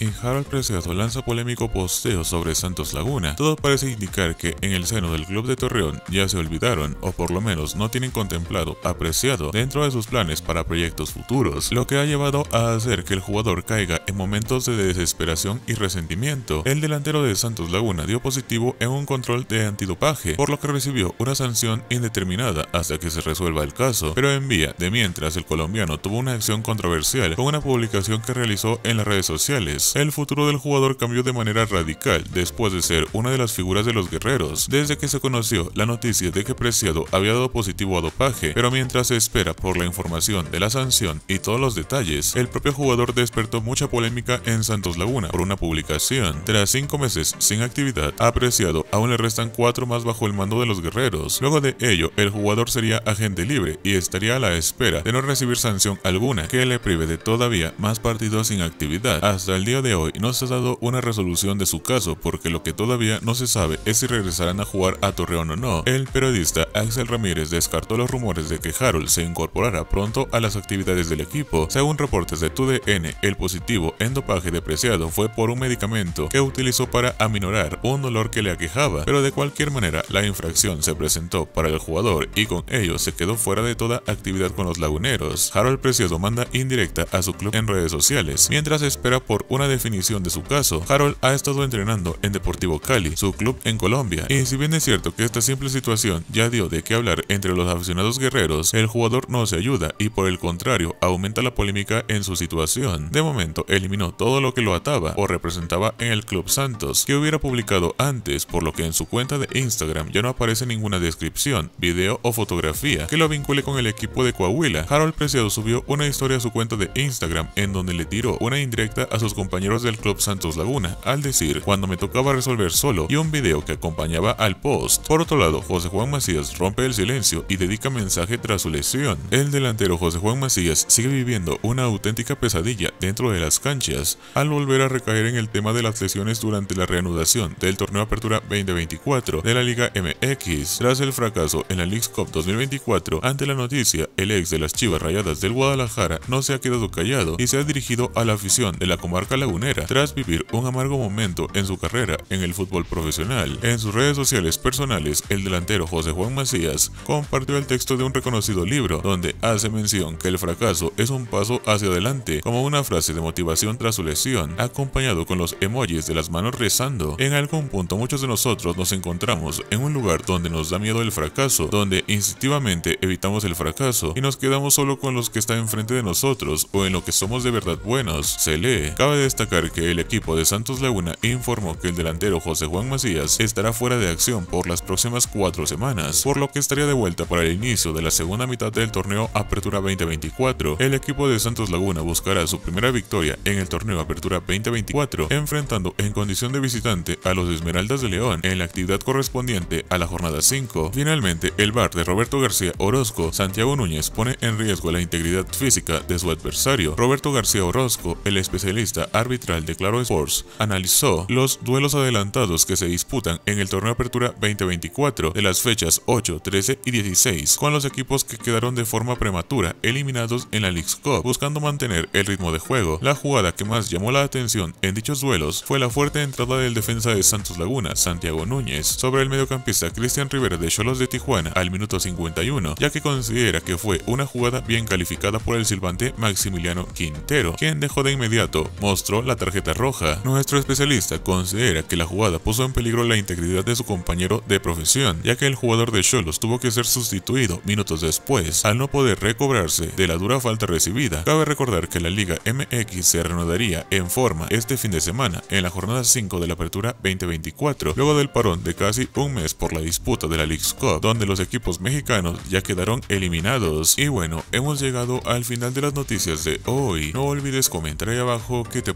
En Harold Preciado lanza polémico posteo sobre Santos Laguna. Todo parece indicar que en el seno del club de Torreón ya se olvidaron, o por lo menos no tienen contemplado, apreciado dentro de sus planes para proyectos futuros, lo que ha llevado a hacer que el jugador caiga en momentos de desesperación y resentimiento. El delantero de Santos Laguna dio positivo en un control de antidopaje, por lo que recibió una sanción indeterminada hasta que se resuelva el caso, pero en vía de mientras el colombiano tuvo una acción controversial con una publicación que realizó en las redes sociales el futuro del jugador cambió de manera radical después de ser una de las figuras de los guerreros. Desde que se conoció la noticia de que Preciado había dado positivo a dopaje, pero mientras se espera por la información de la sanción y todos los detalles, el propio jugador despertó mucha polémica en Santos Laguna por una publicación. Tras cinco meses sin actividad, a Preciado aún le restan cuatro más bajo el mando de los guerreros. Luego de ello, el jugador sería agente libre y estaría a la espera de no recibir sanción alguna que le prive de todavía más partidos sin actividad hasta el día de hoy no se ha dado una resolución de su caso, porque lo que todavía no se sabe es si regresarán a jugar a Torreón o no. El periodista Axel Ramírez descartó los rumores de que Harold se incorporará pronto a las actividades del equipo. Según reportes de TUDN, el positivo en dopaje depreciado fue por un medicamento que utilizó para aminorar un dolor que le aquejaba, pero de cualquier manera la infracción se presentó para el jugador y con ello se quedó fuera de toda actividad con los laguneros. Harold Preciado manda indirecta a su club en redes sociales, mientras espera por una una definición de su caso, Harold ha estado entrenando en Deportivo Cali, su club en Colombia, y si bien es cierto que esta simple situación ya dio de qué hablar entre los aficionados guerreros, el jugador no se ayuda y por el contrario aumenta la polémica en su situación. De momento eliminó todo lo que lo ataba o representaba en el Club Santos, que hubiera publicado antes, por lo que en su cuenta de Instagram ya no aparece ninguna descripción, video o fotografía que lo vincule con el equipo de Coahuila. Harold Preciado subió una historia a su cuenta de Instagram en donde le tiró una indirecta a sus compañeros compañeros del Club Santos Laguna al decir cuando me tocaba resolver solo y un video que acompañaba al post. Por otro lado, José Juan Macías rompe el silencio y dedica mensaje tras su lesión. El delantero José Juan Macías sigue viviendo una auténtica pesadilla dentro de las canchas al volver a recaer en el tema de las lesiones durante la reanudación del torneo Apertura 2024 de la Liga MX. Tras el fracaso en la Leagues Cup 2024, ante la noticia, el ex de las Chivas Rayadas del Guadalajara no se ha quedado callado y se ha dirigido a la afición de la comarca lagunera tras vivir un amargo momento en su carrera en el fútbol profesional. En sus redes sociales personales, el delantero José Juan Macías compartió el texto de un reconocido libro donde hace mención que el fracaso es un paso hacia adelante como una frase de motivación tras su lesión, acompañado con los emojis de las manos rezando. En algún punto muchos de nosotros nos encontramos en un lugar donde nos da miedo el fracaso, donde instintivamente evitamos el fracaso y nos quedamos solo con los que están enfrente de nosotros o en lo que somos de verdad buenos. Se lee. Cabe destacar que el equipo de Santos Laguna informó que el delantero José Juan Macías estará fuera de acción por las próximas cuatro semanas, por lo que estaría de vuelta para el inicio de la segunda mitad del torneo Apertura 2024. El equipo de Santos Laguna buscará su primera victoria en el torneo Apertura 2024, enfrentando en condición de visitante a los Esmeraldas de León en la actividad correspondiente a la jornada 5. Finalmente, el bar de Roberto García Orozco, Santiago Núñez, pone en riesgo la integridad física de su adversario. Roberto García Orozco, el especialista arbitral de Claro Sports analizó los duelos adelantados que se disputan en el torneo Apertura 2024 de las fechas 8, 13 y 16, con los equipos que quedaron de forma prematura eliminados en la League Cup, buscando mantener el ritmo de juego. La jugada que más llamó la atención en dichos duelos fue la fuerte entrada del defensa de Santos Laguna, Santiago Núñez, sobre el mediocampista Cristian Rivera de Cholos de Tijuana al minuto 51, ya que considera que fue una jugada bien calificada por el silbante Maximiliano Quintero, quien dejó de inmediato mostrar la tarjeta roja. Nuestro especialista considera que la jugada puso en peligro la integridad de su compañero de profesión, ya que el jugador de Cholos tuvo que ser sustituido minutos después al no poder recobrarse de la dura falta recibida. Cabe recordar que la Liga MX se reanudaría en forma este fin de semana en la jornada 5 de la apertura 2024, luego del parón de casi un mes por la disputa de la League's Cup, donde los equipos mexicanos ya quedaron eliminados. Y bueno, hemos llegado al final de las noticias de hoy. No olvides comentar ahí abajo que te